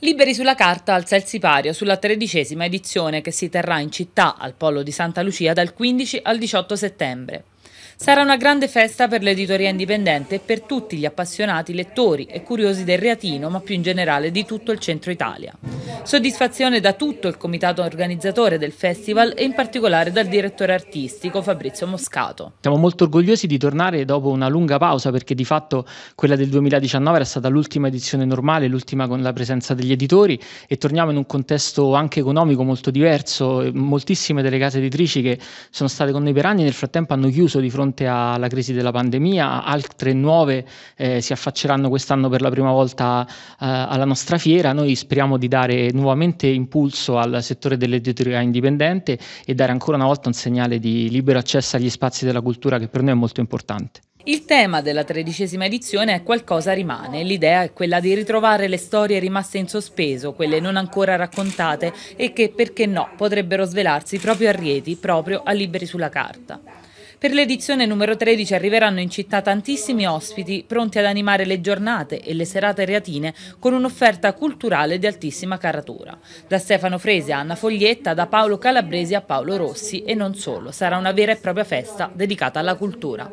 Liberi sulla carta al il sipario sulla tredicesima edizione che si terrà in città al Pollo di Santa Lucia dal 15 al 18 settembre. Sarà una grande festa per l'editoria indipendente e per tutti gli appassionati lettori e curiosi del Reatino, ma più in generale di tutto il centro Italia. Soddisfazione da tutto il comitato organizzatore del festival e in particolare dal direttore artistico Fabrizio Moscato. Siamo molto orgogliosi di tornare dopo una lunga pausa perché di fatto quella del 2019 era stata l'ultima edizione normale, l'ultima con la presenza degli editori e torniamo in un contesto anche economico molto diverso. Moltissime delle case editrici che sono state con noi per anni nel frattempo hanno chiuso di fronte alla crisi della pandemia, altre nuove eh, si affacceranno quest'anno per la prima volta eh, alla nostra fiera. Noi speriamo di dare nuovamente impulso al settore dell'editoria indipendente e dare ancora una volta un segnale di libero accesso agli spazi della cultura che per noi è molto importante. Il tema della tredicesima edizione è Qualcosa rimane. L'idea è quella di ritrovare le storie rimaste in sospeso, quelle non ancora raccontate e che, perché no, potrebbero svelarsi proprio a Rieti, proprio a Liberi sulla Carta. Per l'edizione numero 13 arriveranno in città tantissimi ospiti pronti ad animare le giornate e le serate reatine con un'offerta culturale di altissima caratura. Da Stefano Fresi a Anna Foglietta, da Paolo Calabresi a Paolo Rossi e non solo. Sarà una vera e propria festa dedicata alla cultura.